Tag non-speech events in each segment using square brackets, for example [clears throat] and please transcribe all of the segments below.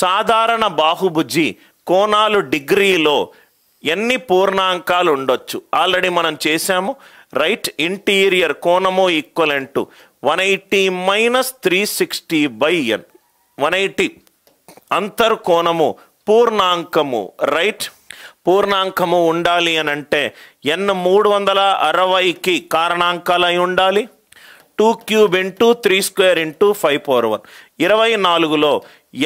సాధారణ బాహుబుజ్జి కోణాలు డిగ్రీలో ఎన్ని పూర్ణాంకాలు ఉండొచ్చు ఆల్రెడీ మనం చేసాము రైట్ ఇంటీరియర్ కోణము equal to one eighty minus three sixty by n one eighty అంతర్ కోణము పూర్ణాంకము రైట్ పూర్ణాంకము ఉండాలి అని అంటే ఎన్ మూడు వందల అరవైకి కారణాంకాలు అయి ఉండాలి two cube into three square into five power one ఇరవై నాలుగులో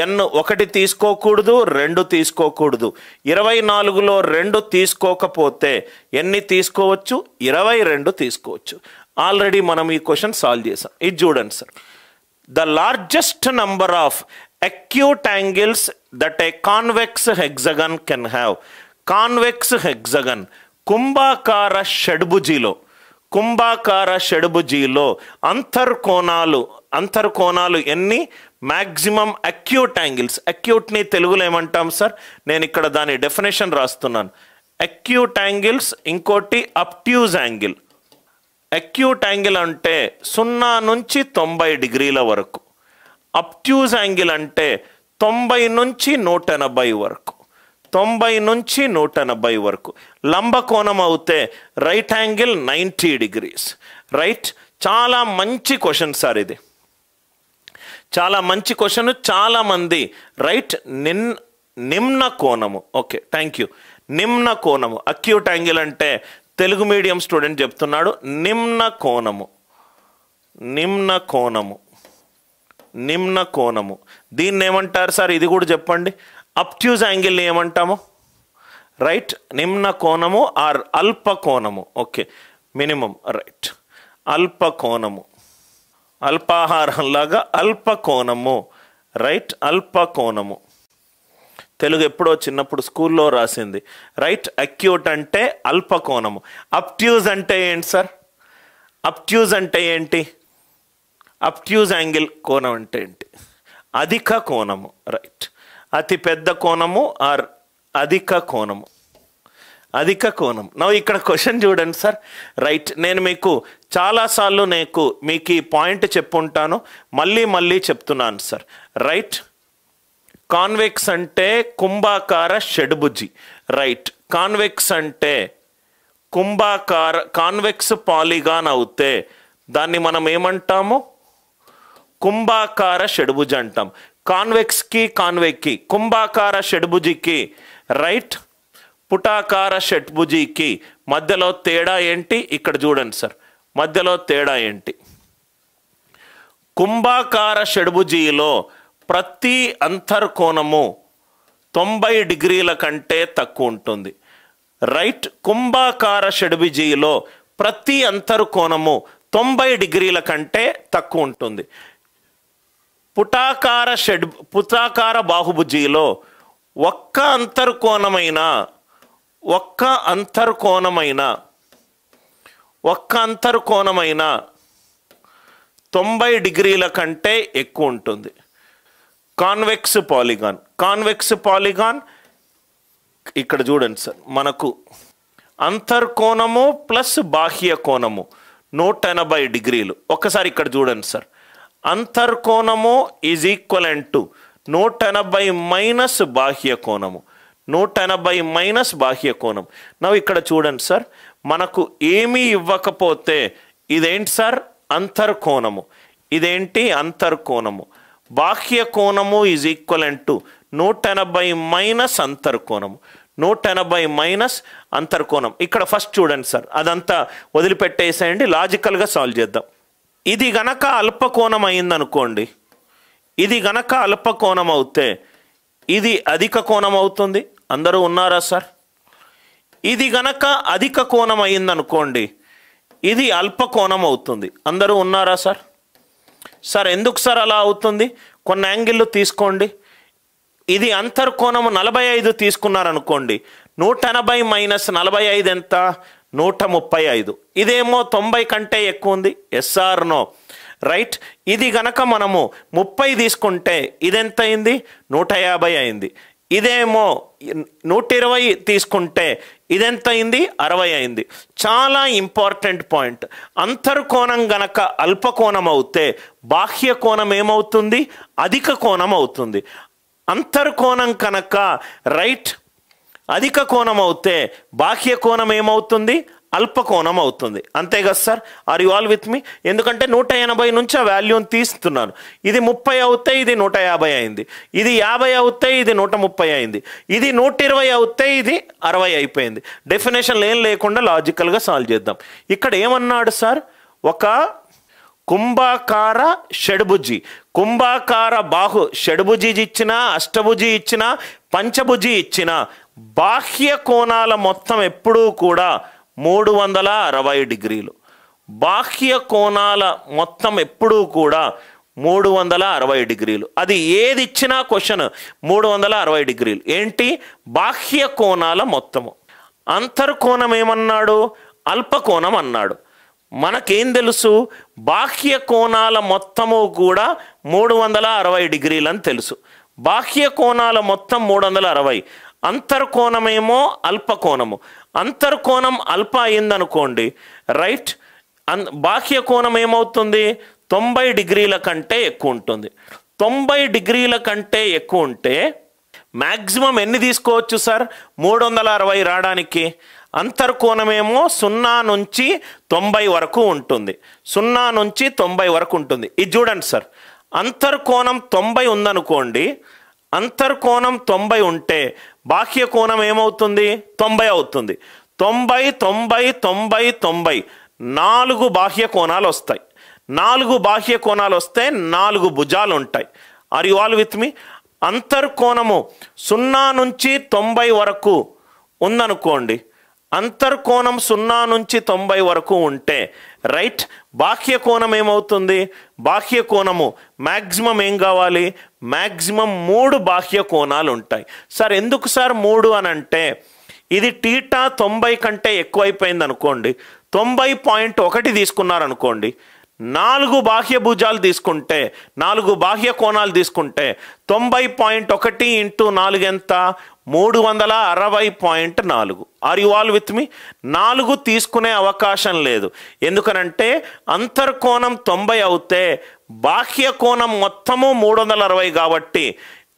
ఎన్ ఒకటి తీసుకోకూడదు రెండు తీసుకోకూడదు ఇరవై నాలుగులో రెండు తీసుకోకపోతే ఎన్ని తీసుకోవచ్చు ఇరవై రెండు తీసుకోవచ్చు ఆల్రెడీ మనం ఈ క్వశ్చన్ సాల్వ్ చేసాం ఇది చూడండి sir the largest number of acute angles that a convex hexagon can have convex hexagon కుంభాకార షడ్భుజిలో కుంభాకార షడ్భుజిలో అంతర్కోణాలు అంతర్కోణాలు ఎన్ని మ్యాక్సిమం అక్యూట్ యాంగిల్స్ అక్యూట్ని తెలుగులో ఏమంటాం సార్ నేను ఇక్కడ దాని డెఫినేషన్ రాస్తున్నాను అక్యూట్ యాంగిల్స్ ఇంకోటి అప్ట్యూజ్ యాంగిల్ అక్యూట్ యాంగిల్ అంటే సున్నా నుంచి తొంభై డిగ్రీల వరకు అప్ట్యూజ్ యాంగిల్ అంటే తొంభై నుంచి నూట ఎనభై వరకు తొంభై నుంచి నూట ఎనభై వరకు లంబకోణం అవుతే right angle ninety degrees right చాలా మంచి క్వశ్చన్ సార్ ఇది చాలా మంచి క్వశ్చన్ చాలామంది రైట్ నిన్ నిమ్న కోణము ఓకే థ్యాంక్ యూ నిమ్న కోణము అక్యూట్ యాంగిల్ అంటే తెలుగు మీడియం స్టూడెంట్ చెప్తున్నాడు నిమ్న కోణము నిమ్న కోణము నిమ్న కోణము దీన్ని ఏమంటారు సార్ ఇది కూడా చెప్పండి అప్ట్యూజ్ యాంగిల్ని ఏమంటాము రైట్ నిమ్న కోణము ఆర్ అల్ప కోణము ఓకే మినిమం రైట్ అల్ప కోణము అల్పాహారంలాగా కోణము రైట్ అల్ప కోణము తెలుగు ఎప్పుడో చిన్నప్పుడు స్కూల్లో రాసింది రైట్ అక్యూట్ అంటే అల్ప కోణము అప్ట్యూజ్ అంటే ఏంటి సార్ అప్ట్యూజ్ అంటే ఏంటి అప్ట్యూజ్ యాంగిల్ కోణం అంటే ఏంటి అధిక కోణము రైట్ అతి పెద్ద కోణము ఆర్ అధిక కోణము అధిక కోణం నా ఇక్కడ క్వశ్చన్ చూడండి సార్ రైట్ నేను మీకు చాలాసార్లు నేను మీకు ఈ పాయింట్ చెప్పుంటాను మళ్ళీ మళ్ళీ చెప్తున్నాను సార్ రైట్ కాన్వెక్స్ అంటే కుంభాకార షడ్భుజి రైట్ కాన్వెక్స్ అంటే కుంభాకార కాన్వెక్స్ పాలిగాన్ అవుతే దాన్ని మనం ఏమంటాము కుంభాకార షడ్భుజి అంటాం కాన్వెక్స్కి కాన్వెక్కి కుంభాకార షడ్భుజికి రైట్ పుటాకార షట్భుజికి మధ్యలో తేడా ఏంటి ఇక్కడ చూడండి సార్ మధ్యలో తేడా ఏంటి కుంభాకార షడ్భుజీలో ప్రతి అంతర్కోణము తొంభై డిగ్రీల కంటే తక్కువ ఉంటుంది రైట్ కుంభాకార షడ్భుజీలో ప్రతి అంతర్కోణము తొంభై డిగ్రీల కంటే తక్కువ ఉంటుంది పుటాకార షడ్ పుటాకార బాహుభుజీలో ఒక్క అంతర్కోణమైన ఒక్క అంతర్కోణమైన ఒక్క అంతర్కోణమైన తొంభై డిగ్రీల కంటే ఎక్కువ ఉంటుంది కాన్వెక్స్ పాలిగాన్ కాన్వెక్స్ పాలిగాన్ ఇక్కడ చూడండి సార్ మనకు అంతర్కోణము ప్లస్ బాహ్య కోణము నూట ఎనభై డిగ్రీలు ఒక్కసారి ఇక్కడ చూడండి సార్ అంతర్కోణము ఈజ్ ఈక్వల్ అండ్ టు నూట ఎనభై మైనస్ బాహ్య కోణము నూట ఎనభై మైనస్ బాహ్య కోణం నవ్వు ఇక్కడ చూడండి సార్ మనకు ఏమీ ఇవ్వకపోతే ఇదేంటి సార్ అంతర్కోణము ఇదేంటి అంతర్కోణము బాహ్య కోణము ఈజ్ ఈక్వలెంట్ టు నూట ఎనభై మైనస్ కోణము నూట ఎనభై మైనస్ అంతర్కోణం ఇక్కడ ఫస్ట్ చూడండి సార్ అదంతా వదిలిపెట్టేసేయండి లాజికల్గా సాల్వ్ చేద్దాం ఇది గనక అల్పకోణం అయిందనుకోండి ఇది గనక అల్పకోణం అవుతే ఇది అధిక కోణం అవుతుంది అందరూ ఉన్నారా సార్ ఇది గనక అధిక కోణం అయిందనుకోండి ఇది అల్ప కోణం అవుతుంది అందరూ ఉన్నారా సార్ సార్ ఎందుకు సార్ అలా అవుతుంది కొన్ని యాంగిళ్ళు తీసుకోండి ఇది అంతర్కోణము నలభై ఐదు తీసుకున్నారనుకోండి నూట ఎనభై మైనస్ నలభై ఐదు ఎంత నూట ముప్పై ఐదు ఇదేమో తొంభై కంటే ఎక్కువ ఉంది ఎస్ఆర్ నో రైట్ ఇది గనక మనము ముప్పై తీసుకుంటే ఇదెంత అయింది నూట యాభై అయింది ఇదేమో నూట ఇరవై తీసుకుంటే ఇదెంత అయింది అరవై అయింది చాలా ఇంపార్టెంట్ పాయింట్ అంతర్కోణం గనక అల్పకోణం అవుతే బాహ్య కోణం ఏమవుతుంది అధిక కోణం అవుతుంది అంతర్కోణం కనుక రైట్ అధిక కోణం అవుతే బాహ్య కోణం ఏమవుతుంది అల్పకోణం అవుతుంది అంతేగా sir are you all with me ఎందుకంటే నూట ఎనభై నుంచి ఆ వాల్యూని తీస్తున్నాను ఇది ముప్పై అవుతే ఇది నూట యాభై అయింది ఇది యాభై అవుతే ఇది నూట ముప్పై అయింది ఇది నూట ఇరవై అవుతే ఇది అరవై అయిపోయింది డెఫినేషన్లు ఏం లేకుండా లాజికల్గా సాల్వ్ చేద్దాం ఇక్కడ ఏమన్నాడు సార్ ఒక కుంభాకార షడ్భుజి కుంభాకార బాహు షడ్భుజి ఇచ్చిన అష్టభుజి ఇచ్చిన పంచభుజి ఇచ్చిన బాహ్య కోణాల మొత్తం ఎప్పుడూ కూడా మూడు వందల అరవై డిగ్రీలు బాహ్య కోణాల మొత్తం ఎప్పుడూ కూడా మూడు వందల అరవై డిగ్రీలు అది ఏది ఇచ్చినా క్వశ్చన్ మూడు వందల అరవై డిగ్రీలు ఏంటి బాహ్య కోణాల మొత్తము అంతర్కోణం ఏమన్నాడు అల్పకోణం అన్నాడు మనకేం తెలుసు బాహ్య కోణాల మొత్తము కూడా మూడు వందల అరవై డిగ్రీలు అని తెలుసు బాహ్య కోణాల మొత్తం మూడు వందల అరవై అంతర్కోణమేమో అల్పకోణము అంతర్కోణం అల్ప అయిందనుకోండి రైట్ అన్ బాహ్య కోణం ఏమవుతుంది తొంభై డిగ్రీల కంటే ఎక్కువ ఉంటుంది తొంభై డిగ్రీల కంటే ఎక్కువ ఉంటే మ్యాక్సిమం ఎన్ని తీసుకోవచ్చు సార్ మూడు వందల అరవై రావడానికి అంతర్కోణమేమో సున్నా నుంచి తొంభై వరకు ఉంటుంది సున్నా నుంచి తొంభై వరకు ఉంటుంది ఇది చూడండి సార్ అంతర్కోణం తొంభై ఉందనుకోండి అంతర్కోణం తొంభై ఉంటే బాహ్య కోణం ఏమవుతుంది తొంభై అవుతుంది తొంభై తొంభై తొంభై తొంభై నాలుగు బాహ్య కోణాలు వస్తాయి నాలుగు బాహ్య కోణాలు వస్తే నాలుగు భుజాలు ఉంటాయి are you all with me అంతర్కోణము సున్నా నుంచి తొంభై వరకు ఉందనుకోండి అంతర్కోణం సున్నా నుంచి తొంభై వరకు ఉంటే రైట్ బాహ్య కోణం ఏమవుతుంది బాహ్య కోణము మ్యాక్సిమం ఏం కావాలి మ్యాక్సిమం మూడు బాహ్య కోణాలు ఉంటాయి సార్ ఎందుకు సార్ మూడు అని అంటే ఇది టీటా తొంభై కంటే ఎక్కువైపోయింది అనుకోండి తొంభై పాయింట్ ఒకటి తీసుకున్నారనుకోండి నాలుగు బాహ్య భుజాలు తీసుకుంటే నాలుగు బాహ్య కోణాలు తీసుకుంటే తొంభై పాయింట్ ఒకటి ఇంటూ నాలుగు ఎంత మూడు వందల అరవై పాయింట్ నాలుగు are you all with me నాలుగు తీసుకునే అవకాశం లేదు ఎందుకనంటే అంతర్కోణం తొంభై అవుతే బాహ్య కోణం మొత్తము మూడు వందల అరవై కాబట్టి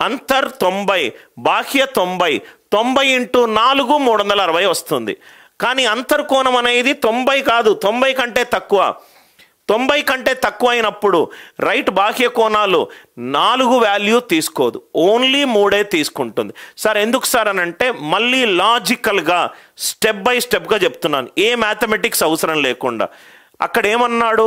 అంతర్ తొంభై బాహ్య తొంభై తొంభై ఇంటూ నాలుగు మూడు వందల అరవై వస్తుంది కానీ అంతర్కోణం అనేది తొంభై కాదు తొంభై కంటే తక్కువ తొంభై కంటే తక్కువైనప్పుడు రైట్ బాహ్య కోణాలు నాలుగు వాల్యూ తీసుకోదు ఓన్లీ మూడే తీసుకుంటుంది సార్ ఎందుకు సార్ అని అంటే మళ్ళీ లాజికల్గా స్టెప్ బై స్టెప్గా చెప్తున్నాను ఏ మ్యాథమెటిక్స్ అవసరం లేకుండా అక్కడ ఏమన్నాడు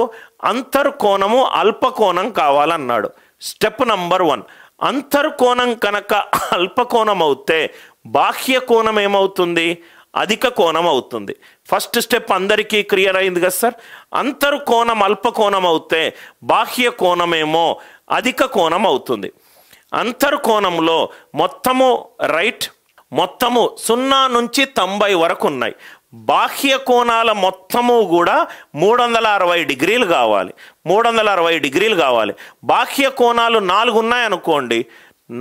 అంతర్కోణము అల్పకోణం కావాలన్నాడు స్టెప్ నంబర్ వన్ అంతర్కోణం కనుక అల్పకోణం అవుతే బాహ్య కోణం ఏమవుతుంది అధిక కోణం అవుతుంది ఫస్ట్ స్టెప్ అందరికీ క్లియర్ అయింది కదా సార్ అంతరు కోణం అల్ప కోణం అవుతే బాహ్య కోణమేమో అధిక కోణం అవుతుంది అంతరు కోణంలో మొత్తము రైట్ మొత్తము సున్నా నుంచి తొంభై వరకు ఉన్నాయి బాహ్య కోణాల మొత్తము కూడా మూడు వందల అరవై డిగ్రీలు కావాలి మూడు వందల అరవై డిగ్రీలు కావాలి బాహ్య కోణాలు నాలుగు ఉన్నాయనుకోండి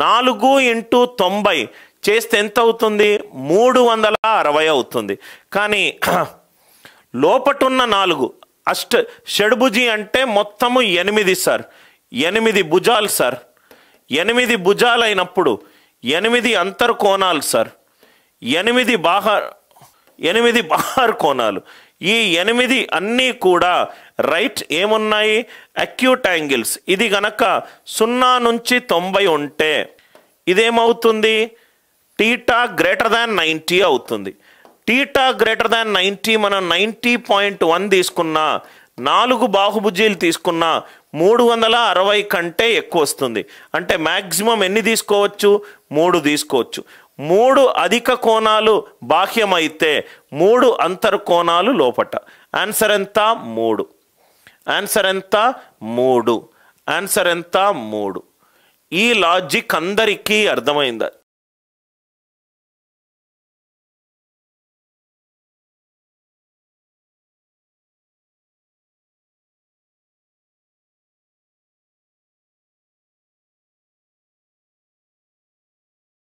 నాలుగు ఇంటూ తొంభై చేస్తే ఎంత అవుతుంది మూడు వందల అరవై అవుతుంది కానీ [clears throat] లోపటున్న నాలుగు అష్ట షడ్భుజి అంటే మొత్తము ఎనిమిది సార్ ఎనిమిది భుజాలు సార్ ఎనిమిది భుజాలైనప్పుడు ఎనిమిది అంతర్ కోణాలు సార్ ఎనిమిది బాహ ఎనిమిది బాహార్ కోణాలు ఈ ఎనిమిది అన్నీ కూడా రైట్ ఏమున్నాయి అక్యూట్ యాంగిల్స్ ఇది గనక సున్నా నుంచి తొంభై ఉంటే ఇదేమవుతుంది టీటా గ్రేటర్ దాన్ నైంటీ అవుతుంది టీటా గ్రేటర్ దాన్ నైంటీ మనం నైంటీ పాయింట్ వన్ తీసుకున్నా నాలుగు బాహుభుజీలు తీసుకున్నా మూడు వందల అరవై కంటే ఎక్కువ వస్తుంది అంటే మ్యాక్సిమం ఎన్ని తీసుకోవచ్చు మూడు తీసుకోవచ్చు మూడు అధిక కోణాలు బాహ్యమైతే మూడు అంతర్ కోణాలు లోపట ఆన్సర్ ఎంత మూడు ఆన్సర్ ఎంత మూడు ఆన్సర్ ఎంత మూడు ఈ లాజిక్ అందరికీ అర్థమైందా